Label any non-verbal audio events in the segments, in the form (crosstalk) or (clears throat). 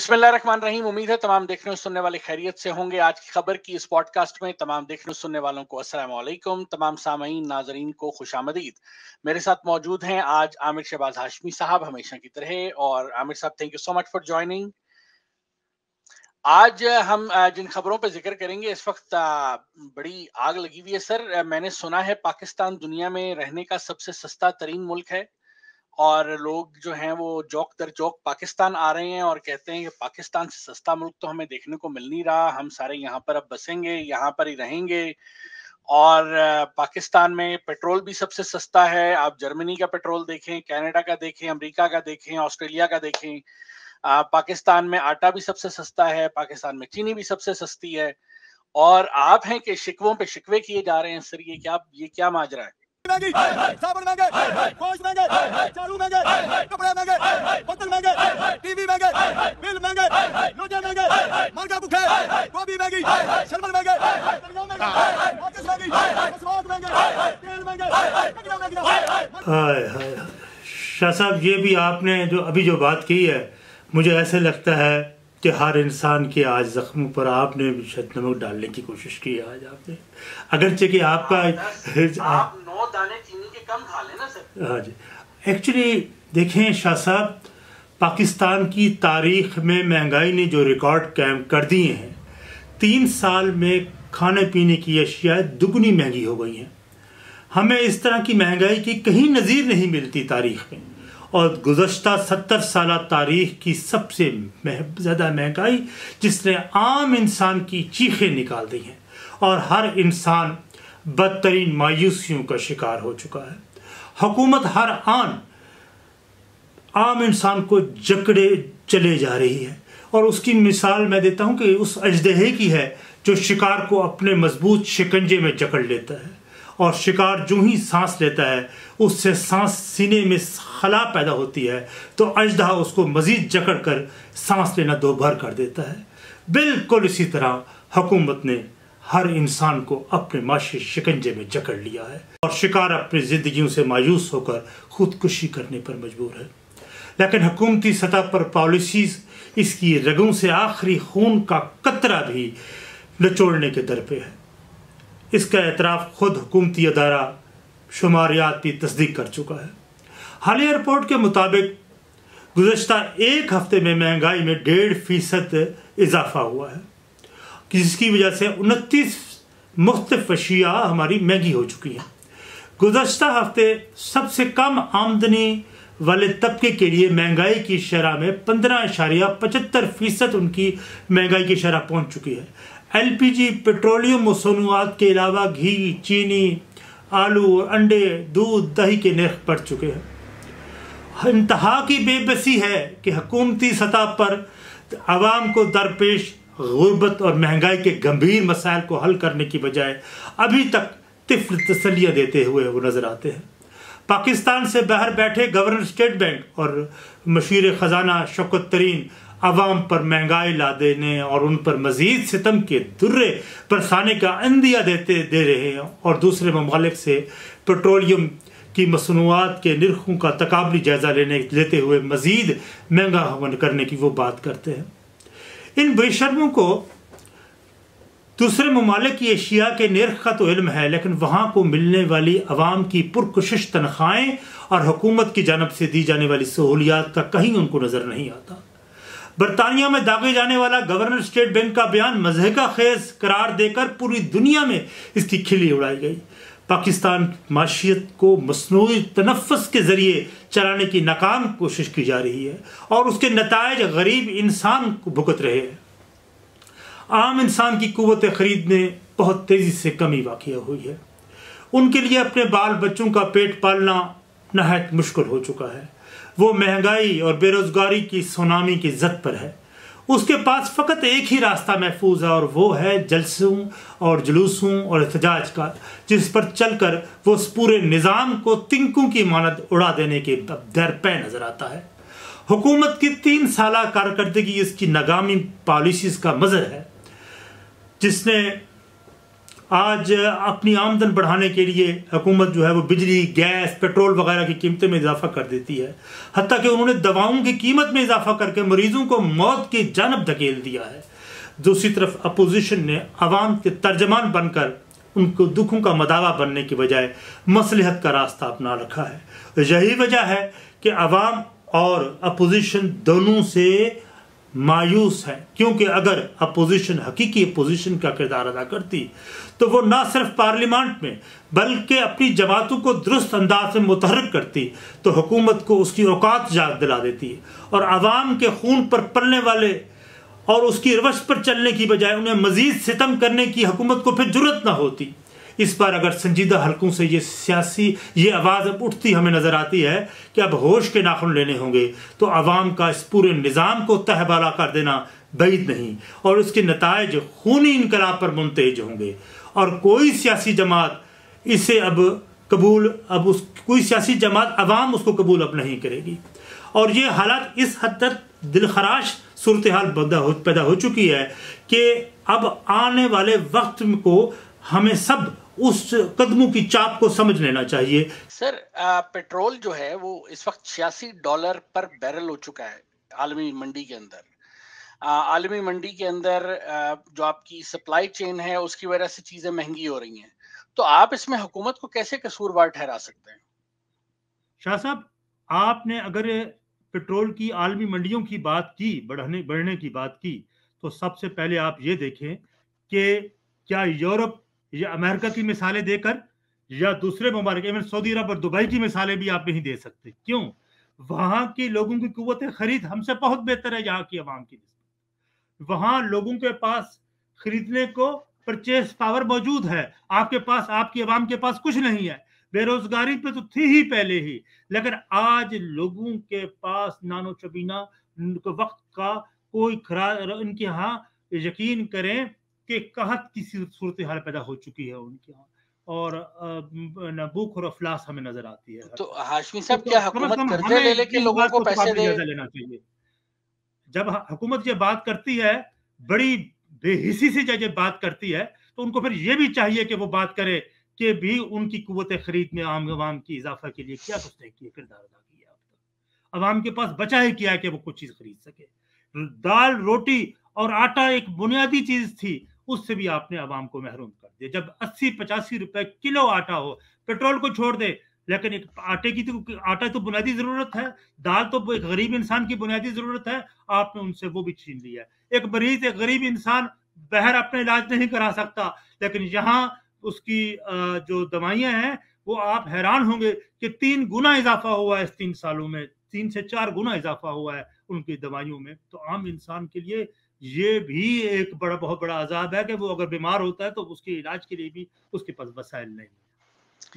रहमान रहीम उम्मीद है तमाम देखने और सुनने वाले खैरियत से होंगे आज की खबर की इस पॉडकास्ट में तमाम देखने और सुनने वालों को असलम तमाम सामीन नाजरीन को खुश आमदीद मेरे साथ मौजूद हैं आज आमिर शहबाज हाशमी साहब हमेशा की तरह और आमिर साहब thank you so much for joining आज हम जिन खबरों पर जिक्र करेंगे इस वक्त बड़ी आग लगी हुई है सर मैंने सुना है पाकिस्तान दुनिया में रहने का सबसे सस्ता तरीन मुल्क है और लोग जो हैं वो जौक दर जौक पाकिस्तान आ रहे हैं और कहते हैं कि पाकिस्तान से सस्ता मुल्क तो हमें देखने को मिल नहीं रहा हम सारे यहाँ पर अब बसेंगे यहाँ पर ही रहेंगे और पाकिस्तान में पेट्रोल भी सबसे सस्ता है आप जर्मनी का पेट्रोल देखें कनाडा का देखें अमेरिका का देखें ऑस्ट्रेलिया का देखें आ, पाकिस्तान में आटा भी सबसे सस्ता है पाकिस्तान में चीनी भी सबसे सस्ती है और आप हैं कि शिकवों पे शिकवे किए जा रहे हैं सर ये क्या ये क्या माजरा है महंगी साबुन महंगे कोच महंगे चालू महंगे कपड़े महंगे बोतल महंगे टीवी महंगे बिल महंगे लोजे महंगे मरगा भूखे गोभी महंगी शर्मल महंगे हाय हाय शाह साहब ये भी आपने जो अभी जो बात की है मुझे ऐसे लगता है कि हर इंसान के आज ज़ख्म पर आपने शायद नमक डालने की कोशिश की आज आपने अगरचे कि आपका आप नौ दाने चीनी के कम खा लेना सर हाँ जी एक्चुअली देखें शाह साहब पाकिस्तान की तारीख में महंगाई ने जो रिकॉर्ड कैम कर दिए हैं तीन साल में खाने पीने की अशियाएँ दुगनी महंगी हो गई हैं हमें इस तरह की महंगाई की कहीं नज़ीर नहीं मिलती तारीख में और गुजशत सत्तर साल तारीख की सबसे मह, ज़्यादा महंगाई जिसने आम इंसान की चीखें निकाल दी हैं और हर इंसान बदतरीन मायूसियों का शिकार हो चुका है हुकूमत हर आन आम इंसान को जकड़े चले जा रही है और उसकी मिसाल मैं देता हूँ कि उस अजदहे की है जो शिकार को अपने मजबूत शिकंजे में जकड़ लेता है और शिकार जो ही सांस लेता है उससे सांस सीने में खला पैदा होती है तो अजदहा उसको मजीद जकड़ कर सांस लेना भर कर देता है बिल्कुल इसी तरह हुकूमत ने हर इंसान को अपने माशी शिकंजे में जकड़ लिया है और शिकार अपनी ज़िंदगी से मायूस होकर खुदकुशी करने पर मजबूर है लेकिन हुकूमती सतह पर पॉलिसीज़ इसकी रगों से आखिरी खून का कतरा भी निचोड़ने के दर पे है इसका एतराफ़ खुद हुकूमती अदारा शुमारियात की तस्दीक कर चुका है हालिया रिपोर्ट के मुताबिक गुजशत एक हफ्ते में महंगाई में डेढ़ फीसद इजाफा हुआ है जिसकी वजह से उनतीस मुख्त अशिया हमारी महंगी हो चुकी हैं गुजशत हफ्ते सबसे कम आमदनी वाले तबके के लिए महंगाई की शरह में पंद्रह इशारिया पचहत्तर फीसद उनकी महंगाई की शरह पहुंच चुकी है एलपीजी पेट्रोलियम मसनूआत के अलावा घी चीनी आलू और अंडे दूध दही के नेख पड़ चुके हैं इंतहा की बेबसी है कि हकूमती सतह पर आवाम को दरपेश गुर्बत और महंगाई के गंभीर मसायल को हल करने की बजाय अभी तक तिफ्र तसलियाँ देते हुए वो नज़र आते हैं पाकिस्तान से बाहर बैठे गवर्नर स्टेट बैंक और मशीर ख़जाना शौकत तरीन अवाम पर महंगाई ला देने और उन पर मजीद सितम के दुर्रे बरसाने का अंदिया देते दे रहे हैं और दूसरे ममालिक से पेट्रोलियम की मसनूआत के नरखों का तकबली जायज़ा लेने लेते हुए मजीद महंगा हवन करने की वो बात करते हैं इन बेशर्मों को दूसरे ममालिक की एशिया के नरख का तो इल्म है लेकिन वहाँ को मिलने वाली अवाम की पुरकशिश तनख्वाहें और हुकूमत की जानब से दी जाने वाली सहूलियात का कहीं उनको नज़र नहीं आता बरतानिया में दागे जाने वाला गवर्नर स्टेट बैंक का बयान मजहका खेज करार देकर पूरी दुनिया में इसकी खिली उड़ाई गई पाकिस्तान माशियत को मसनू तनफस के ज़रिए चलाने की नाकाम कोशिश की जा रही है और उसके नतज गरीब इंसान को भुगत रहे हैं आम इंसान की कुतें ख़रीद में बहुत तेज़ी से कमी वाक़ हुई है उनके लिए अपने बाल बच्चों का पेट पालना नहायत मुश्किल हो चुका है वो महंगाई और बेरोजगारी की सुनामी की जद पर है उसके पास फ़कत एक ही रास्ता महफूज है और वो है जलसों और जुलूसों और एहतजाज का जिस पर चल कर वो उस पूरे निज़ाम को तिंकों की मानद उड़ा देने के दरपे नज़र आता है हुकूमत की तीन साल कारकर्दगी इसकी नगामी पॉलिसीज़ का मज़र है जिसने आज अपनी आमदन बढ़ाने के लिए हुकूमत जो है वो बिजली गैस पेट्रोल वगैरह की कीमतों में इजाफा कर देती है हती कि उन्होंने दवाओं की कीमत में इजाफा करके मरीजों को मौत की जानब धकेल दिया है दूसरी तरफ अपोजिशन ने अवाम के तर्जमान बनकर उनको दुखों का मदावा बनने की बजाय मसलहत का रास्ता अपना रखा है यही वजह है कि आवाम और अपोजिशन दोनों से मायूस है क्योंकि अगर अपोजिशन हकीकी अपोजिशन का किरदार अदा करती तो वो ना सिर्फ पार्लियामेंट में बल्कि अपनी जमातों को दुरुस्त अंदाज से मुतहरक करती तो हुकूमत को उसकी औकात जाग दिला देती और आवाम के खून पर पलने वाले और उसकी रवश पर चलने की बजाय उन्हें मजीद सितम करने की हुकूमत को फिर जरूरत ना होती इस पर अगर संजीदा हलकों से ये सियासी ये आवाज़ अब उठती हमें नज़र आती है कि अब होश के नाखुन लेने होंगे तो आवाम का इस पूरे निज़ाम को तहबाला कर देना बैद नहीं और उसके नतज खूनी इनकलाब पर मुंतज होंगे और कोई सियासी जमात इसे अब कबूल अब उस कोई सियासी जमात आवाम उसको कबूल अब नहीं करेगी और ये हालात इस हद तक दिलखराश सूरत हाल पैदा हो चुकी है कि अब आने वाले वक्त को हमें सब उस कदमों की चाप को समझ लेना चाहिए सर पेट्रोल जो है वो इस वक्त छियासी डॉलर पर बैरल हो चुका है आलमी मंडी के अंदर आलमी मंडी के अंदर जो आपकी सप्लाई चेन है उसकी वजह से चीजें महंगी हो रही हैं तो आप इसमें हुकूमत को कैसे कसूरवार ठहरा सकते हैं शाह साहब आपने अगर पेट्रोल की आलमी मंडियों की बात की बढ़ने बढ़ने की बात की तो सबसे पहले आप ये देखें कि क्या यूरोप या अमेरिका की मिसालें देकर या दूसरे ममालिक इवन सऊदी अरब और दुबई की मिसालें भी आप नहीं दे सकते क्यों वहां के लोगों की कुत खरीद हमसे बहुत बेहतर है यहाँ की आवाम की वहां लोगों के पास खरीदने को परचेस पावर मौजूद है आपके पास आपकी आवाम के पास कुछ नहीं है बेरोजगारी पे तो थी ही पहले ही लेकिन आज लोगों के पास नानो चबीना वक्त का कोई खरा इनके यहाँ यकीन करें के कहत की सूरत हाल पैदा हो चुकी है उनके यहाँ और नबूक और अफलास हमें नजर आती है तो हाशमी साहब तो क्या हुकूमत कर्जे ले लेके लोगों को पैसे दे लेना चाहिए जब हुकूमत ये बात करती है बड़ी बेहिसी से जब बात करती है तो उनको फिर ये भी चाहिए कि वो बात करे कि भी उनकी कुत खरीद में आम आवाम की इजाफा के लिए क्या उसने किया किरदार अदा किया अब आवाम के पास बचा ही किया कि वो कुछ चीज़ खरीद सके दाल रोटी और आटा एक बुनियादी चीज़ थी उससे भी आपने आवाम को महरूम कर दिया जब अस्सी पचासी रुपए किलो आटा हो पेट्रोल को छोड़ दे लेकिन एक आटे की तो आटा तो बुनियादी जरूरत है दाल तो एक गरीब इंसान की बुनियादी जरूरत है आपने उनसे वो भी छीन लिया एक मरीज एक गरीब इंसान बहर अपना इलाज नहीं करा सकता लेकिन यहाँ उसकी जो दवाइयां हैं वो आप हैरान होंगे कि तीन गुना इजाफा हुआ है इस तीन सालों में तीन से चार गुना इजाफा हुआ है उनकी दवाइयों में तो आम इंसान के लिए ये भी एक बड़ा बहुत बड़ा अजाब है कि वो अगर बीमार होता है तो उसके इलाज के लिए भी उसके पास वसाइल नहीं है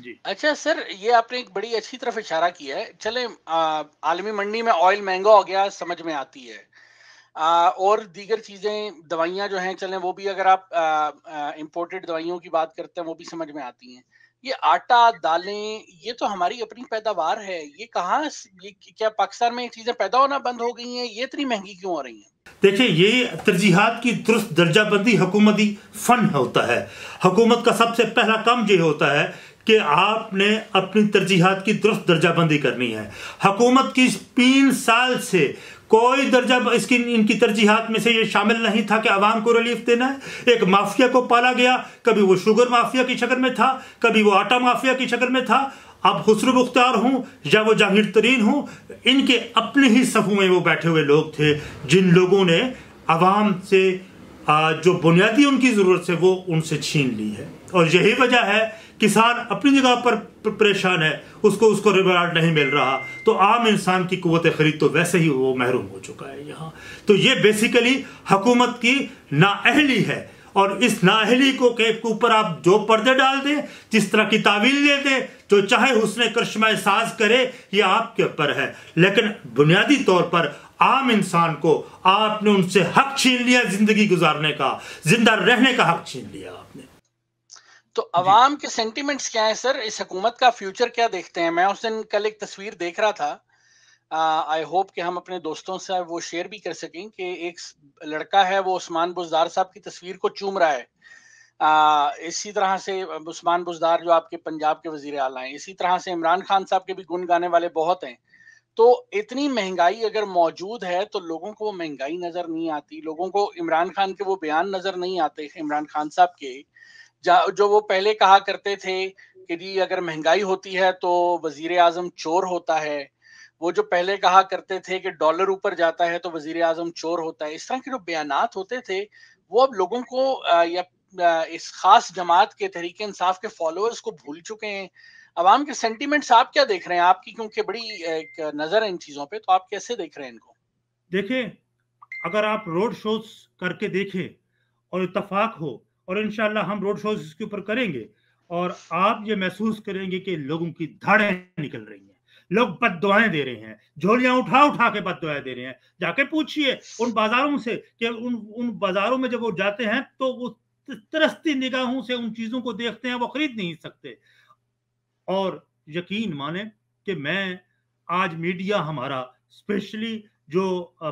जी अच्छा सर ये आपने एक बड़ी अच्छी तरफ इशारा किया है चले आलमी मंडी में ऑयल महंगा हो गया समझ में आती है आ, और दीगर चीज़ें दवाइयाँ जो हैं चलें वो भी अगर आप इम्पोर्टेड दवाइयों की बात करते हैं वो भी समझ में आती हैं ये आटा दालें ये तो हमारी अपनी पैदावार है ये कहाँ ये क्या पाकिस्तान में ये चीजें पैदा होना बंद हो गई हैं ये इतनी महंगी क्यों हो रही हैं देखिए ये तरजीहत की दुरुस्त दर्जाबंदी हुकूमती फंड होता है हुकूमत का सबसे पहला काम ये होता है कि आपने अपनी तरजीहत की दुरुस्त दर्जाबंदी करनी है हकूमत की तीन साल से कोई दर्जा इसकी इनकी तरजीहत में से ये शामिल नहीं था कि आवाम को रिलीफ देना है एक माफिया को पाला गया कभी वो शुगर माफिया की शक्ल में था कभी वो आटा माफिया की शक्ल में था अब हसर मुख्तार हूँ या वो जाहिर तरीन हूँ इनके अपने ही सफ़ों में वो बैठे हुए लोग थे जिन लोगों ने आवाम से जो बुनियादी उनकी ज़रूरत है वो उनसे छीन ली है और यही वजह है किसान अपनी जगह पर परेशान है उसको उसको रिवार्ड नहीं मिल रहा तो आम इंसान की कुत खरीद तो वैसे ही वो महरूम हो चुका है यहाँ तो ये बेसिकली हकूमत की नाअहली है और इस नाहली को के ऊपर आप जो पर्दे डाल दें जिस तरह की तावील दे दें जो चाहे उसने करश्मा साज करे ये आपके ऊपर है लेकिन बुनियादी तौर पर आम इंसान को आपने उनसे हक छीन लिया जिंदगी गुजारने का जिंदा रहने का हक छीन लिया तो अवाम के सेंटिमेंट्स क्या है सर इस हकूमत का फ्यूचर क्या देखते हैं मैं उस दिन कल एक तस्वीर देख रहा था आई होप कि हम अपने दोस्तों से वो शेयर भी कर सकें कि एक लड़का है वो उस्मान बुजदार साहब की तस्वीर को चूम रहा है आ, इसी तरह से उस्मान बुजदार जो आपके पंजाब के वजीर आला हैं इसी तरह से इमरान खान साहब के भी गुण गाने वाले बहुत हैं तो इतनी महंगाई अगर मौजूद है तो लोगों को वो महंगाई नजर नहीं आती लोगों को इमरान खान के वो बयान नजर नहीं आते इमरान खान साहब के जो वो पहले कहा करते थे कि जी अगर महंगाई होती है तो वजीर आजम चोर होता है वो जो पहले कहा करते थे कि डॉलर ऊपर जाता है तो वजीर आजम चोर होता है इस तरह के जो बयान होते थे वो अब लोगों को या इस खास जमात के तरीके इंसाफ के फॉलोअर्स को भूल चुके हैं आवाम के सेंटीमेंट्स आप क्या देख रहे हैं आपकी क्योंकि बड़ी नजर है इन चीजों पे तो आप कैसे देख रहे हैं इनको देखें अगर आप रोड शोज करके देखें और इतफाक हो और इन हम रोड शोज इसके ऊपर करेंगे और आप ये महसूस करेंगे कि लोगों की धड़ें निकल रही हैं लोग बद दे रहे हैं झोलियां उठा उठा के बद दे रहे हैं जाके पूछिए उन बाजारों से कि उन उन बाजारों में जब वो जाते हैं तो वो तरस्ती निगाहों से उन चीजों को देखते हैं वो खरीद नहीं सकते और यकीन माने कि मैं आज मीडिया हमारा स्पेशली जो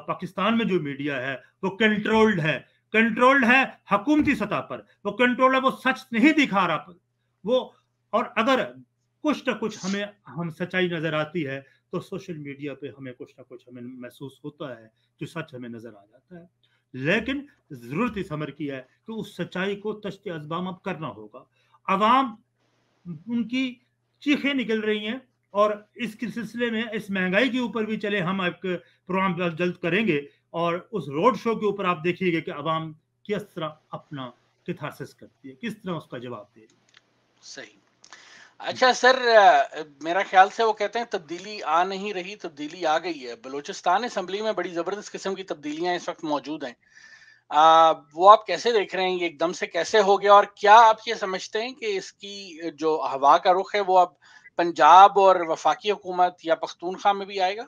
पाकिस्तान में जो मीडिया है वो कंट्रोल्ड है कंट्रोल्ड है हकूमती सतह पर वो कंट्रोल है वो सच नहीं दिखा रहा पर वो और अगर कुछ ना कुछ हमें हम सच्चाई नजर आती है तो सोशल मीडिया पे हमें कुछ ना कुछ हमें महसूस होता है जो सच हमें नजर आ जाता है लेकिन जरूरत इस हमर की है कि उस सच्चाई को तश्त अजबाम अब करना होगा आवाम उनकी चीखें निकल रही हैं और इस सिलसिले में इस महंगाई के ऊपर भी चले हम आपके प्रोग्राम जल्द करेंगे और उस रोड शो के ऊपर आप देखिएगा कि आवाम किस तरह अपना किथासिस करती है किस तरह उसका जवाब दे रही है सही अच्छा सर मेरा ख्याल से वो कहते हैं तब्दीली आ नहीं रही तब्दीली आ गई है बलूचिस्तान असम्बली में बड़ी ज़बरदस्त किस्म की तब्दीलियां इस वक्त मौजूद हैं आ, वो आप कैसे देख रहे हैं ये एकदम से कैसे हो गया और क्या आप ये समझते हैं कि इसकी जो हवा का रुख है वो अब पंजाब और वफाकी हुकूमत या पख्तूनखा में भी आएगा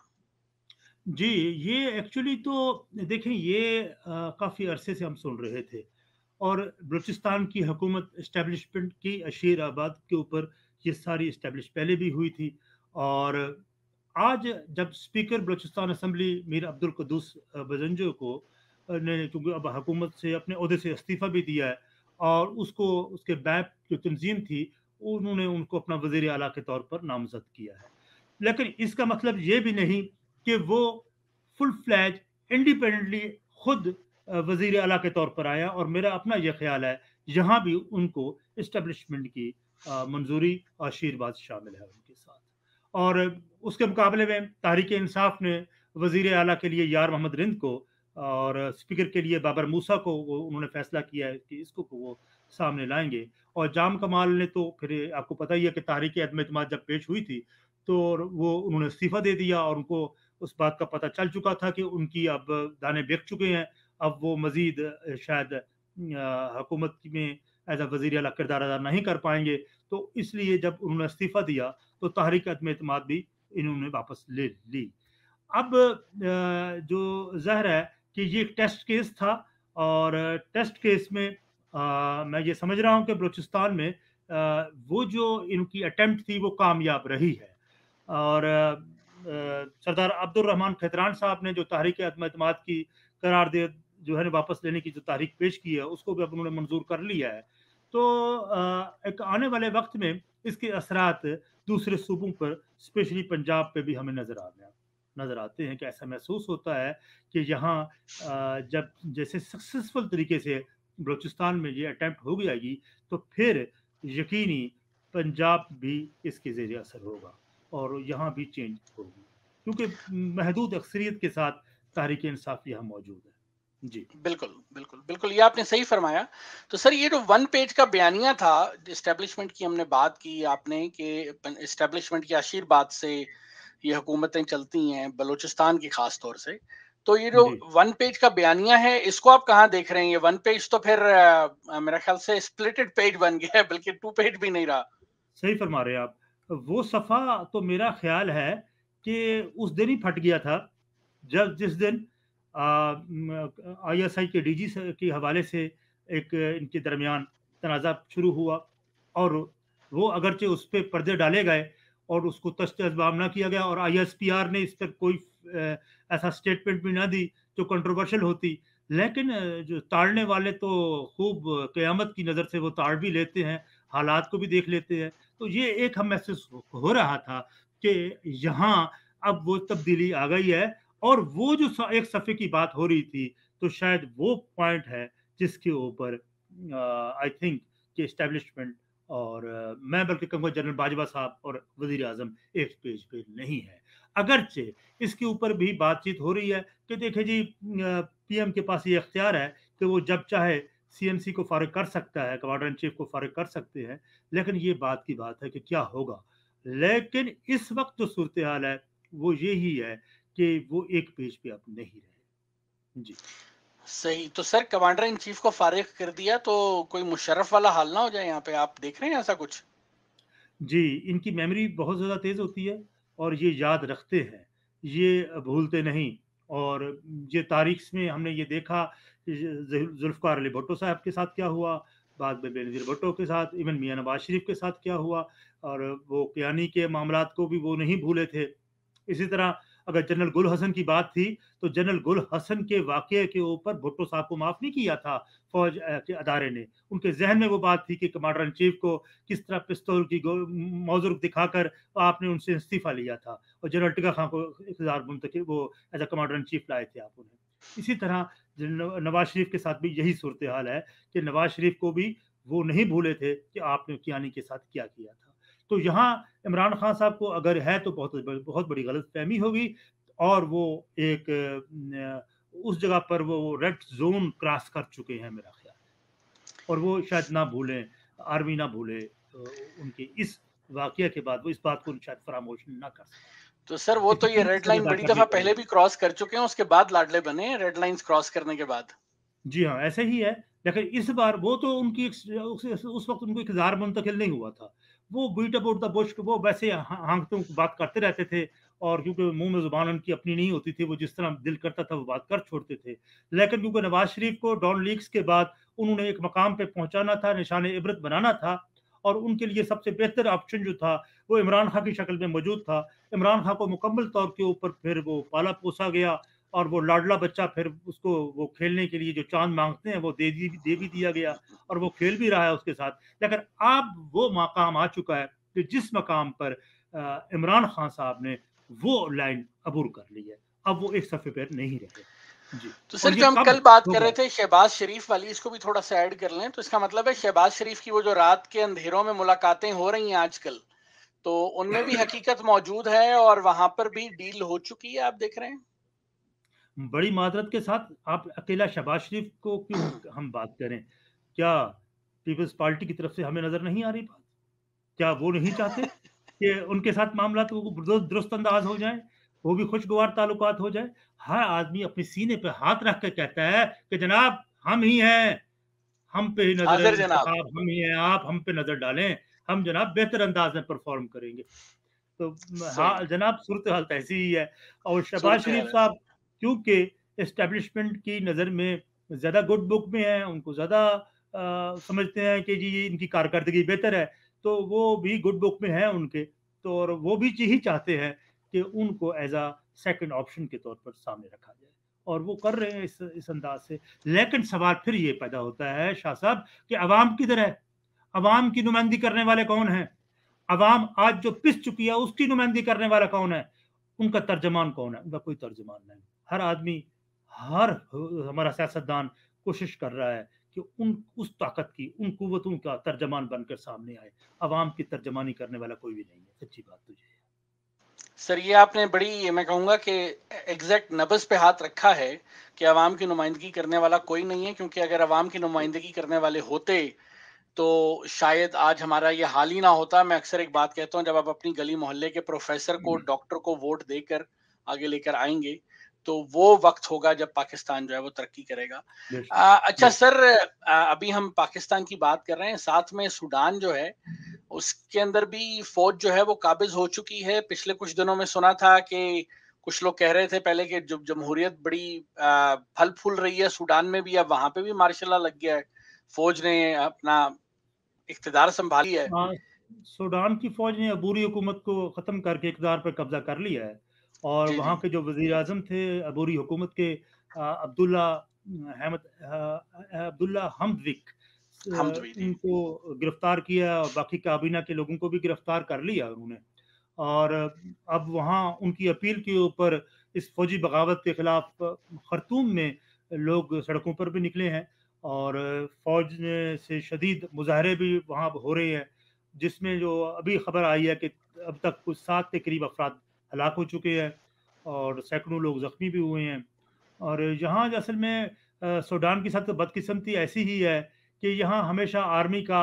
जी, ये एक्चुअली तो देखें ये काफ़ी अरसे से हम सुन रहे थे और बलूचिस्तान की हुकूमत इस्टेबलिशमेंट की अशीर आबाद के ऊपर ये सारी इस्टेब्लिश पहले भी हुई थी और आज जब स्पीकर बलूचिस्तान असम्बली मीर अब्दुल कदूस बजंजो को ने चूँकि अब हुकूमत से अपने अहदे से इस्तीफ़ा भी दिया है और उसको उसके बैप जो तंजीम थी उन्होंने उनको अपना वजीर अला के तौर पर नामजद किया है लेकिन इसका मतलब ये भी नहीं कि वो फुल फ्लैज इंडिपेंडेंटली खुद वजीर अला के तौर पर आया और मेरा अपना यह ख्याल है यहाँ भी उनको इस्टबलिशमेंट की मंजूरी आशीर्वाद शामिल है उनके साथ और उसके मुकाबले में तहरीक इंसाफ ने वजीर अला के लिए यार मोहम्मद रिंद को और स्पीकर के लिए बाबर मूसा को उन्होंने फैसला किया है कि इसको वो सामने लाएंगे और जाम कमाल ने तो फिर आपको पता ही है कि तहरीक अदम अतमाद जब पेश हुई थी तो वो उन्होंने इस्तीफ़ा दे दिया और उनको उस बात का पता चल चुका था कि उनकी अब दाने बिक चुके हैं अब वो मजीद शायद हुकूमत में एज अ वजीर अला किरदार अदा नहीं कर पाएंगे तो इसलिए जब उन्होंने इस्तीफ़ा दिया तो तहरीक अदम अतमाद भी इन्होंने वापस ले ली अब जो जहर है कि ये एक टेस्ट केस था और टेस्ट केस में आ, मैं ये समझ रहा हूँ कि बलूचिस्तान में आ, वो जो इनकी अटैम्प्ट थी वो कामयाब रही है और सरदार अब्दुल रहमान खैतरान साहब ने जो तहरीक अदम अतम की करार दे जो है वापस लेने की जो तारीख पेश की है उसको भी अब उन्होंने मंजूर कर लिया है तो एक आने वाले वक्त में इसके असरात दूसरे सूबों पर स्पेशली पंजाब पे भी हमें नज़र आ गया नज़र आते हैं कि ऐसा महसूस होता है कि यहाँ जब जैसे सक्सेसफुल तरीके से बलूचिस्तान में ये अटैम्प्ट हो जाएगी तो फिर यकीनी पंजाब भी इसके ज़ेर असर होगा और यहाँ भी चेंज होगी क्योंकि महदूद अक्सरियत के साथ तहरीक इंसाफ यहाँ मौजूद है जी बिल्कुल बिल्कुल बिल्कुल ये आपने सही फरमाया तो सर ये जो तो वन पेज का बयानिया था इस्टेब्लिशमेंट की हमने बात की आपने कि इस्टेब्लिशमेंट के आशीर्वाद से ये हुकूमतें चलती हैं बलूचिस्तान की खास तौर से तो ये जो वन पेज का बयानिया है इसको आप कहाँ देख रहे हैं ये वन पेज तो फिर मेरा ख्याल से स्प्लिटेड पेज बन गया है बल्कि टू पेज भी नहीं रहा सही फरमा रहे हैं आप वो सफ़ा तो मेरा ख्याल है कि उस दिन ही फट गया था जब जिस दिन आईएसआई के डीजी के हवाले से एक इनके दरमियान तनाज़ा शुरू हुआ और वो अगरचे उस पर पर्दे डाले गए और उसको तश्त ना किया गया और आईएसपीआर ने इस पर कोई ऐसा स्टेटमेंट भी ना दी जो कंट्रोवर्शियल होती लेकिन जो ताड़ने वाले तो खूब क़यामत की नज़र से वो ताड़ भी लेते हैं हालात को भी देख लेते हैं तो ये एक हम महसूस हो रहा था कि यहाँ अब वो तब्दीली आ गई है और वो जो एक सफ़े की बात हो रही थी तो शायद वो पॉइंट है जिसके ऊपर आई थिंक कि इस्टेब्लिशमेंट और आ, मैं बल्कि कहूँगा जनरल बाजवा साहब और वजीर अजम एक पेज पे नहीं है अगरचे इसके ऊपर भी बातचीत हो रही है कि देखे जी पीएम के पास ये अख्तियार है कि वो जब चाहे सीएमसी को फारग कर सकता है कमांडर इन चीफ को फारग कर सकते हैं लेकिन ये बात की बात है कि क्या होगा लेकिन इस वक्त जो सूरत हाल है वो यही है कि वो एक पेज पे आप नहीं रहे जी सही तो सर कमांडर इन चीफ को फारिग कर दिया तो कोई मुशरफ वाला हाल ना हो जाए यहाँ पे आप देख रहे हैं ऐसा कुछ जी इनकी मेमोरी बहुत ज़्यादा तेज़ होती है और ये याद रखते हैं ये भूलते नहीं और ये तारीख में हमने ये देखा जुल्फकार अली भुट्टो साहब के साथ क्या हुआ बाद में बेनजीर भुट्टो के साथ इवन मियाँ नवाज शरीफ के साथ क्या हुआ और वो कियानी के मामला को भी वो नहीं भूले थे इसी तरह अगर जनरल गुल हसन की बात थी तो जनरल गुल हसन के वाक़े के ऊपर भुट्टो साहब को माफ़ नहीं किया था फौज के अदारे ने उनके जहन में वो बात थी कि कमांडर इन चीफ को किस तरह पिस्तौल की मौजूद दिखाकर आपने उनसे इस्तीफ़ा लिया था और जनरल टिका खां को इकदार मुंतब वो as a commander in chief लाए थे आप उन्हें इसी तरह नवाज शरीफ के साथ भी यही सूरत हाल है कि नवाज शरीफ को भी वो नहीं भूले थे कि आपने कियानी के साथ क्या किया था तो यहाँ इमरान खान साहब को अगर है तो बहुत बहुत बड़ी गलत फहमी होगी और वो एक उस जगह पर वो रेड जोन क्रॉस कर चुके हैं मेरा ख्याल और वो शायद ना भूलें आर्मी ना भूले उनके इस वाक़ के बाद वो इस बात को शायद फरामोश ना कर सकें तो सर वो तो ये रेड लाइन बड़ी दफा पहले भी क्रॉस कर चुके हैं उसके बाद लाडले बने रेड लाइन क्रॉस करने के बाद जी हाँ ऐसे ही है लेकिन इस बार वो तो उनकी उस वक्त उनको इंतजार मन तक नहीं हुआ था वो बीट अबाउट द बुश वो वैसे हाँकते तो बात करते रहते थे और क्योंकि मुंह में जुबान उनकी अपनी नहीं होती थी वो जिस तरह दिल करता था वो बात कर छोड़ते थे लेकिन क्योंकि नवाज शरीफ को डॉन लीक्स के बाद उन्होंने एक मकाम पे पहुंचाना था निशान इबरत बनाना था और उनके लिए सबसे बेहतर ऑप्शन जो था वो इमरान खां की शक्ल में मौजूद था इमरान खां को मुकम्मल तौर के ऊपर फिर वो पाला पोसा गया और वो लाडला बच्चा फिर उसको वो खेलने के लिए जो चांद मांगते हैं वो दे दी दे भी दिया गया और वो खेल भी रहा है उसके साथ लेकिन अब वो मकाम आ चुका है कि जिस मकाम पर इमरान खान साहब ने वो लाइन अबूर कर ली है अब वो एक सफ़े पर नहीं रहे तो सर जो हम कल बात कर रहे थे शहबाज शरीफ वाली इसको भी थोड़ा सा ऐड कर लें तो इसका मतलब है शहबाज शरीफ की वो जो रात के अंधेरों में मुलाकातें हो रही हैं आजकल तो उनमें भी (clears throat) हकीकत मौजूद है और वहां पर भी डील हो चुकी है आप देख रहे हैं बड़ी मादरत के साथ आप अकेला शहबाज शरीफ को क्यों (clears throat) हम बात करें क्या पीपल्स पार्टी की तरफ से हमें नजर नहीं आ रही बात क्या वो नहीं चाहते (laughs) कि उनके साथ मामला तो दुरुस्त अंदाज हो जाए वो भी खुशगवार ताल्लुकात हो जाए हर आदमी अपने सीने पे हाथ रख कर कहता है कि जनाब हम ही हैं हम पे ही नजर आप हम ही हैं आप हम पे नजर डालें हम जनाब बेहतर अंदाज में परफॉर्म करेंगे तो हाँ जनाब सूरत हाल तो ऐसी ही है और शहबाज शरीफ साहब क्योंकि इस्टेब्लिशमेंट की नज़र में ज़्यादा गुड बुक में है उनको ज़्यादा समझते हैं कि जी इनकी कारकर्दगी बेहतर है तो वो भी गुड बुक में है उनके तो और वो भी यही चाहते हैं कि उनको एज आ सेकेंड ऑप्शन के तौर पर सामने रखा जाए और वो कर रहे हैं इस इस अंदाज से लेकिन सवाल फिर ये पैदा होता है शाह साहब कि अवाम किधर है अवाम की नुमाइंदी करने वाले कौन है अवाम आज जो पिस चुकी है उसकी नुमाइंदगी करने वाला कौन है उनका तर्जमान कौन है उनका कोई तर्जमान नहीं हर आदमी हर हमारा सियासतदान कोशिश कर रहा है कि उन उस ताकत की उन कुतों का तर्जमान बनकर सामने आए अवाम की तर्जमानी करने वाला कोई भी नहीं है सच्ची बात तुझे तो सर ये आपने बड़ी मैं कहूँगा कि एग्जैक्ट नब्ज पे हाथ रखा है कि आवाम की नुमाइंदगी करने वाला कोई नहीं है क्योंकि अगर आवाम की नुमाइंदगी करने वाले होते तो शायद आज हमारा ये हाल ही ना होता मैं अक्सर एक बात कहता हूँ जब आप अपनी गली मोहल्ले के प्रोफेसर को हम्म। डॉक्टर को वोट देकर आगे लेकर आएंगे तो वो वक्त होगा जब पाकिस्तान जो है वो तरक्की करेगा आ, अच्छा सर आ, अभी हम पाकिस्तान की बात कर रहे हैं साथ में सूडान जो है उसके अंदर भी फौज जो है वो काबिज हो चुकी है पिछले कुछ दिनों में सुना था कि कुछ लोग कह रहे थे पहले कि जब जमहूरियत बड़ी फल फूल रही है सूडान में भी अब वहां पे भी मार्शल लग गया है फौज ने अपना इकतदार संभाली है हाँ, सूडान की फौज ने अबूरी हुकूमत को खत्म करके इकतदार पर कब्जा कर लिया है और वहाँ के जो वजीर अजम थे अबूरी हुकूमत के अब्दुल्ला अहमद अब्दुल्ला हमदिक तो उनको गिरफ्तार किया और बाकी काबीना के लोगों को भी गिरफ्तार कर लिया उन्होंने और हम्म। अब वहाँ उनकी अपील के ऊपर इस फौजी बगावत के खिलाफ खरतूम में लोग सड़कों पर भी निकले हैं और फौज से शदीद मुजाहरे भी वहाँ हो रहे हैं जिसमें जो अभी खबर आई है कि अब तक कुछ सात के करीब अफराद हलाक हो चुके हैं और सैकड़ों लोग ज़ख्मी भी हुए हैं और यहाँ असल में सूडान के साथ तो बदकिस्मती ऐसी ही है कि यहाँ हमेशा आर्मी का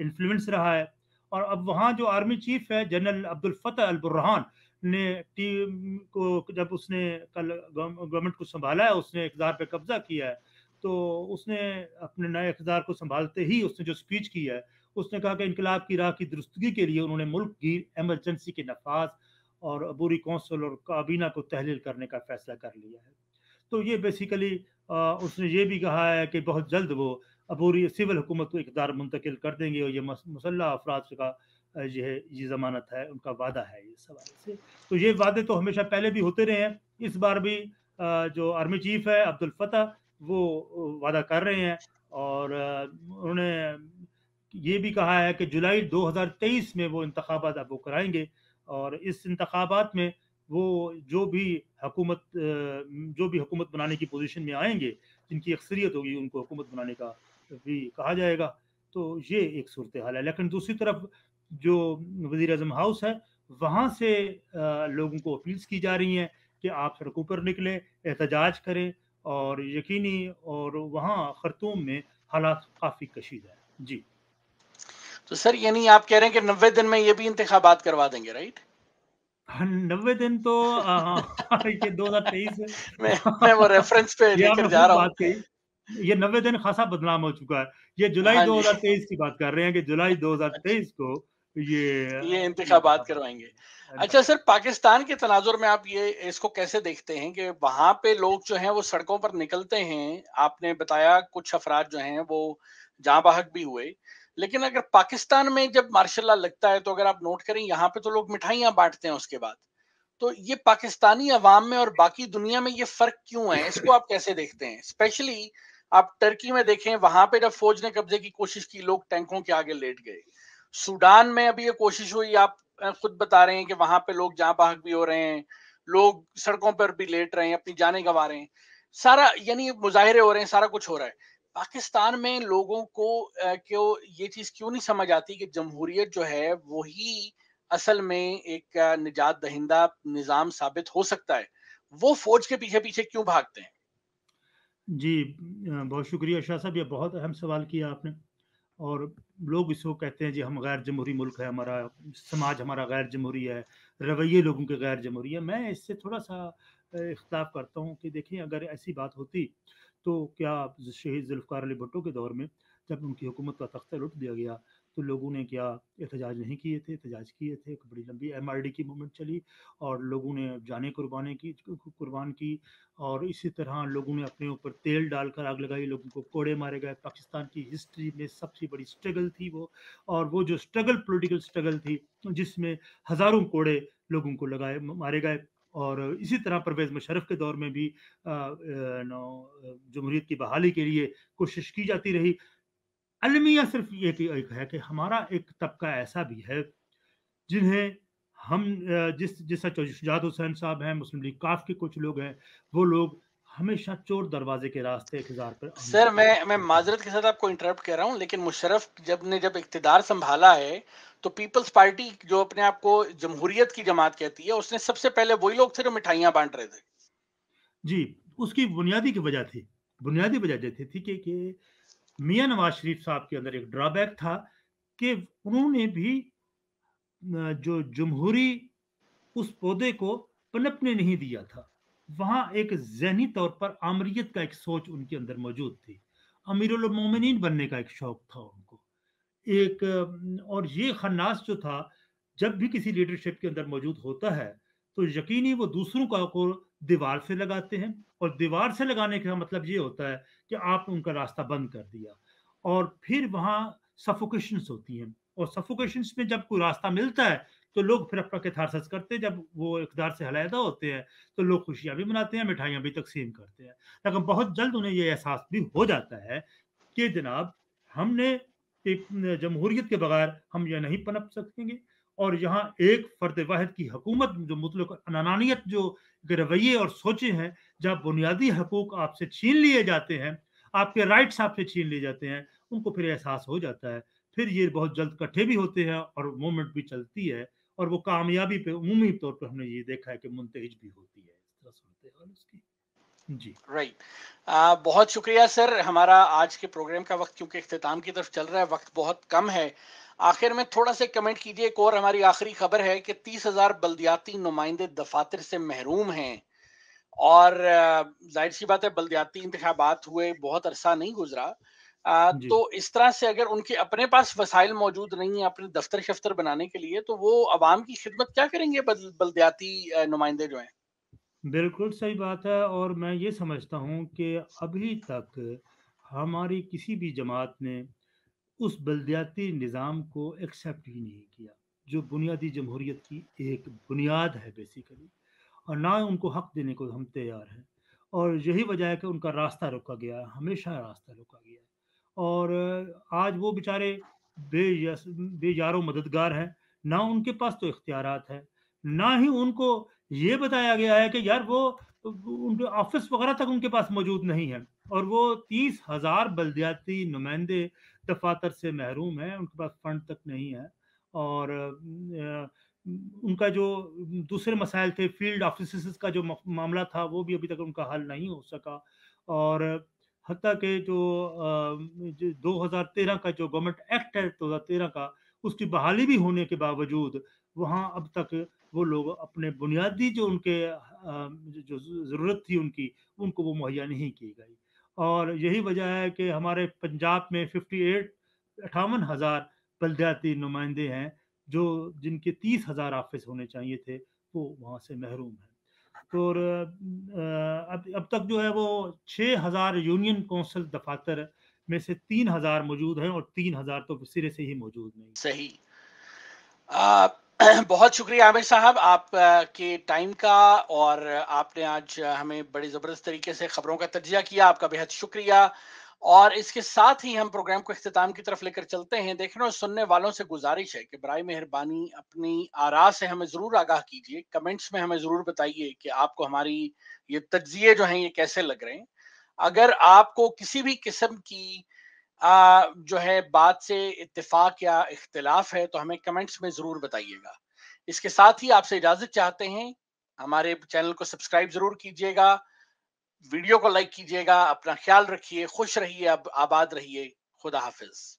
इन्फ्लुएंस रहा है और अब वहाँ जो आर्मी चीफ है general Abdul Fattah al Burhan ने टीम को जब उसने कल गवर्नमेंट को संभाला है उसने इकदार पर कब्जा किया है तो उसने अपने नए इकदार को संभालते ही उसने जो स्पीच की है उसने कहा कि इनकलाब की राह की दुरुस्तगी के लिए उन्होंने मुल्क की एमरजेंसी के नफाज और अबूरी कौंसल और काबीना को तहलील करने का फैसला कर लिया है तो ये बेसिकली उसने ये भी कहा है कि बहुत जल्द वो अबूरी सिविल हुकूमत को इकदार मुंतकिल कर देंगे और ये मुसल्ह अफराद का जो है ये जमानत है उनका वादा है इस हवाले से तो ये वादे तो हमेशा पहले भी होते रहे हैं इस बार भी जो आर्मी चीफ है अब्दुल फतह वो वादा कर रहे हैं और उन्होंने ये भी कहा है कि जुलाई 2023 में वो इंतबात अब वो कराएंगे और इस इंतबात में वो जो भी हुकूमत जो भी हुकूमत बनाने की पोजीशन में आएंगे जिनकी अक्सरियत होगी उनको हुकूमत बनाने का भी कहा जाएगा तो ये एक सूरत हाल है लेकिन दूसरी तरफ जो वजीर अजम हाउस है वहाँ से लोगों को अपील्स की जा रही हैं कि आप सड़कों पर निकलें एहतजाज करें और यकीनी और वहाँ खरतूम में हालात काफ़ी कशीद है जी तो सर यानी आप कह रहे हैं कि नब्बे दिन में ये भी इंतबात करवा देंगे राइट हाँ, नब्बे दिन तो आ, हाँ, हाँ, ये दो हजार 2023 (laughs) मैं मैं वो रेफरेंस पे (laughs) लेकर जा रहा हूँ ये नब्बे दिन खासा बदनाम हो चुका है ये जुलाई हाँ दो हजार तेईस की बात कर रहे हैं कि जुलाई अच्छा। दो हजार तेईस को ये ये इंतबात हाँ। करवाएंगे अच्छा।, अच्छा सर पाकिस्तान के तनाजुर में आप ये इसको कैसे देखते हैं कि वहां पे लोग जो हैं वो सड़कों पर निकलते हैं आपने बताया कुछ अफराद जो हैं वो जहां बाहक भी हुए लेकिन अगर पाकिस्तान में जब मार्शाला लगता है तो अगर आप नोट करें यहाँ पे तो लोग मिठाइयां बांटते हैं उसके बाद तो ये पाकिस्तानी अवाम में और बाकी दुनिया में ये फर्क क्यों है इसको आप कैसे देखते हैं स्पेशली आप टर्की में देखें वहां पे जब फौज ने कब्जे की कोशिश की लोग टैंकों के आगे लेट गए सूडान में अभी ये कोशिश हुई आप खुद बता रहे हैं कि वहां पे लोग जहां बाहक भी हो रहे हैं लोग सड़कों पर भी लेट रहे हैं अपनी जाने गंवा रहे हैं सारा यानी मुजाहरे हो रहे हैं सारा कुछ हो रहा है पाकिस्तान में लोगों को क्यों ये चीज क्यों नहीं समझ आती कि जमहूरियत जो है वही असल में एक निजात दहिंदा निज़ाम साबित हो सकता है वो फौज के पीछे पीछे क्यों भागते हैं जी बहुत शुक्रिया शाह साहब ये बहुत अहम सवाल किया आपने और लोग इसको कहते हैं जी हम गैर जमहूरी मुल्क है हमारा समाज हमारा गैर जमहूरी है रवैये लोगों के गैर जमहूरी है मैं इससे थोड़ा सा इख्तलाफ करता हूँ कि देखिए अगर ऐसी बात होती तो क्या शहीद जुल्फ़ार अली भुट्टो के दौर में जब उनकी हुकूमत का तख्ता लुट दिया गया तो लोगों ने क्या एहतजाज नहीं किए थे एहतजाज किए थे एक बड़ी लंबी एम की मूवमेंट चली और लोगों ने जाने कुर्बाने की कुर्बान की और इसी तरह लोगों ने अपने ऊपर तेल डालकर आग लगाई लोगों को कोड़े मारे गए पाकिस्तान की हिस्ट्री में सबसे बड़ी स्ट्रगल थी वो और वो जो स्ट्रगल पोलिटिकल स्ट्रगल थी जिसमें हज़ारों कोड़े लोगों को लगाए मारे गए और इसी तरह परवेज़ मुशरफ के दौर में भी जमहूरीत की बहाली के लिए कोशिश की जाती रही अलमिया सिर्फ ये एक है कि हमारा एक तबका ऐसा भी है जिन्हें हम जिस जैसा शुजात हुसैन साहब हैं मुस्लिम लीग काफ के कुछ लोग हैं वो लोग हमेशा चोर दरवाजे के रास्ते इंतजार पर सर मैं मैं माजरत के साथ आपको इंटरप्ट कर रहा हूँ लेकिन मुशरफ जब ने जब इकतदार संभाला है तो पीपल्स पार्टी जो अपने आप को जमहूरियत की जमात कहती है उसने सबसे पहले वही लोग थे जो मिठाइयाँ बांट रहे थे जी उसकी बुनियादी की वजह थी बुनियादी वजह थी, थी कि, कि मियाँ नवाज शरीफ साहब के अंदर एक ड्रॉबैक था कि उन्होंने भी जो जमहूरी उस पौधे को पनपने नहीं दिया था वहाँ एक जहनी तौर पर आमरीत का एक सोच उनके अंदर मौजूद थी अमीरमिन बनने का एक शौक था उनको एक और ये खन्नास जो था जब भी किसी लीडरशिप के अंदर मौजूद होता है तो यकीनी वो दूसरों का को दीवार से लगाते हैं और दीवार से लगाने का मतलब ये होता है कि आपने उनका रास्ता बंद कर दिया और फिर वहाँ सफोकेशंस होती हैं और सफोकेशंस में जब कोई रास्ता मिलता है तो लोग फिर अपना कथारसस करते हैं जब वो इकदार से हलायदा होते हैं तो लोग खुशियाँ भी मनाते हैं मिठाइयाँ भी तकसीम करते हैं लेकिन बहुत जल्द उन्हें ये एहसास भी हो जाता है कि जनाब हमने जमहूरीत के बगैर हम यह नहीं पनप सकेंगे और यहाँ एक फर्द वाहिद की हकूमत जो मुतल अनानियत जो रवैये और सोचे हैं जब बुनियादी हकूक आपसे छीन लिए जाते हैं आपके राइट्स आपसे छीन लिए जाते हैं उनको फिर एहसास हो जाता है फिर ये बहुत जल्द इकट्ठे भी होते हैं और मूवमेंट भी चलती है और वो कामयाबी पे उमूमी तौर पर हमने ये देखा है कि मुंतज भी होती है इस तरह सुनते हैं उसकी जी राइट right. बहुत शुक्रिया सर हमारा आज के प्रोग्राम का वक्त क्योंकि अख्ताम की तरफ चल रहा है वक्त बहुत कम है आखिर में थोड़ा सा कमेंट कीजिए एक और हमारी आखिरी खबर है कि तीस हजार बल्दियाती नुमाइंदे दफातर से महरूम हैं और जाहिर सी बात है बल्दियाती इंतबात हुए बहुत अरसा नहीं गुजरा तो इस तरह से अगर उनके अपने पास वसाइल मौजूद नहीं है अपने दफ्तर शफ्तर बनाने के लिए तो वो आवाम की खिदमत क्या करेंगे बल्दियाती नुमाइंदे जो हैं बिल्कुल सही बात है और मैं ये समझता हूँ कि अभी तक हमारी किसी भी जमात ने उस बलदियाती निज़ाम को एक्सेप्ट ही नहीं किया जो बुनियादी जमहूरीत की एक बुनियाद है बेसिकली और ना उनको हक देने को हम तैयार हैं और यही वजह है कि उनका रास्ता रोका गया है हमेशा रास्ता रोका गया है और आज वो बेचारे बे बेजारो मददगार हैं ना उनके पास तो इख्तियार है ना ही उनको ये बताया गया है कि यार वो उनके ऑफिस वगैरह तक उनके पास मौजूद नहीं है और वो तीस हज़ार बलदियाती नुमाइंदे दफातर से महरूम है उनके पास फंड तक नहीं है और उनका जो दूसरे मसाइल थे फील्ड ऑफिस का जो मामला था वो भी अभी तक उनका हल नहीं हो सका और हती के जो, हजार तेरह का जो गवर्नमेंट एक्ट है तेरह का उसकी बहाली भी होने के बावजूद वहाँ अब तक वो लोग अपने बुनियादी जो उनके जो ज़रूरत थी उनकी उनको वो मुहैया नहीं की गई और यही वजह है कि हमारे पंजाब में फिफ्टी एट अठावन हज़ार बलदयाती नुमाइंदे हैं जो जिनके तीस हज़ार ऑफिस होने चाहिए थे वो वहाँ से महरूम हैं तो अब अब तक जो है वो छः हज़ार यूनियन कौंसल दफातर में से तीन हज़ार मौजूद हैं और तीन हज़ार तो सिरे से ही मौजूद नहीं सही आप (clears throat) बहुत शुक्रिया आमिर साहब आप के टाइम का और आपने आज हमें बड़े ज़बरदस्त तरीके से खबरों का तजिया किया आपका बेहद शुक्रिया और इसके साथ ही हम प्रोग्राम को अख्ताम की तरफ लेकर चलते हैं देखने और सुनने वालों से गुजारिश है कि बर मेहरबानी अपनी आरा से हमें ज़रूर आगाह कीजिए कमेंट्स में हमें ज़रूर बताइए कि आपको हमारी ये तजिए जो हैं ये कैसे लग रहे हैं अगर आपको किसी भी किस्म की जो है बात से इतफाक या इख्तलाफ है तो हमें कमेंट्स में ज़रूर बताइएगा इसके साथ ही आपसे इजाज़त चाहते हैं हमारे चैनल को सब्सक्राइब ज़रूर कीजिएगा वीडियो को लाइक कीजिएगा अपना ख्याल रखिए खुश रहिए अब आबाद रहिए खुदा हाफिज़